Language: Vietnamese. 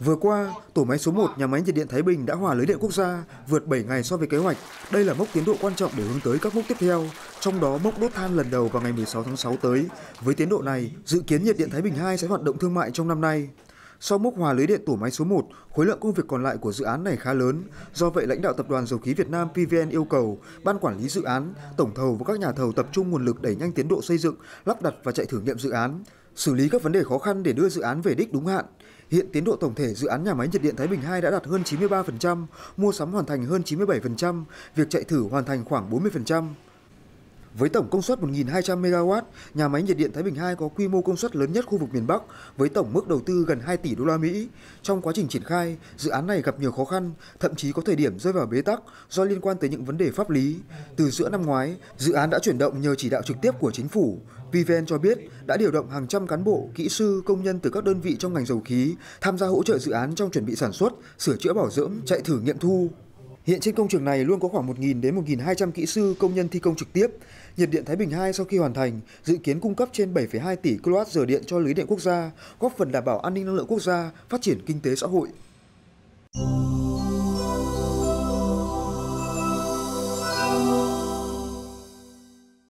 Vừa qua, tổ máy số 1 nhà máy nhiệt điện Thái Bình đã hòa lưới điện quốc gia, vượt 7 ngày so với kế hoạch. Đây là mốc tiến độ quan trọng để hướng tới các mốc tiếp theo, trong đó mốc đốt than lần đầu vào ngày 16 tháng 6 tới. Với tiến độ này, dự kiến nhiệt điện Thái Bình 2 sẽ hoạt động thương mại trong năm nay. Sau mốc hòa lưới điện tổ máy số 1, khối lượng công việc còn lại của dự án này khá lớn. Do vậy, lãnh đạo Tập đoàn Dầu khí Việt Nam PVN yêu cầu ban quản lý dự án, tổng thầu và các nhà thầu tập trung nguồn lực đẩy nhanh tiến độ xây dựng, lắp đặt và chạy thử nghiệm dự án, xử lý các vấn đề khó khăn để đưa dự án về đích đúng hạn. Hiện tiến độ tổng thể dự án nhà máy nhiệt điện Thái Bình 2 đã đạt hơn 93%, mua sắm hoàn thành hơn 97%, việc chạy thử hoàn thành khoảng 40%. Với tổng công suất 1.200 MW, nhà máy nhiệt điện Thái Bình 2 có quy mô công suất lớn nhất khu vực miền Bắc với tổng mức đầu tư gần 2 tỷ đô la Mỹ. Trong quá trình triển khai, dự án này gặp nhiều khó khăn, thậm chí có thời điểm rơi vào bế tắc do liên quan tới những vấn đề pháp lý. Từ giữa năm ngoái, dự án đã chuyển động nhờ chỉ đạo trực tiếp của chính phủ. PVN cho biết đã điều động hàng trăm cán bộ, kỹ sư, công nhân từ các đơn vị trong ngành dầu khí tham gia hỗ trợ dự án trong chuẩn bị sản xuất, sửa chữa bảo dưỡng, chạy thử nghiệm thu. Hiện trên công trường này luôn có khoảng 1.000 đến 1.200 kỹ sư công nhân thi công trực tiếp. Nhiệt điện Thái Bình 2 sau khi hoàn thành dự kiến cung cấp trên 7,2 tỷ kWh điện cho lưới điện quốc gia, góp phần đảm bảo an ninh năng lượng quốc gia, phát triển kinh tế xã hội.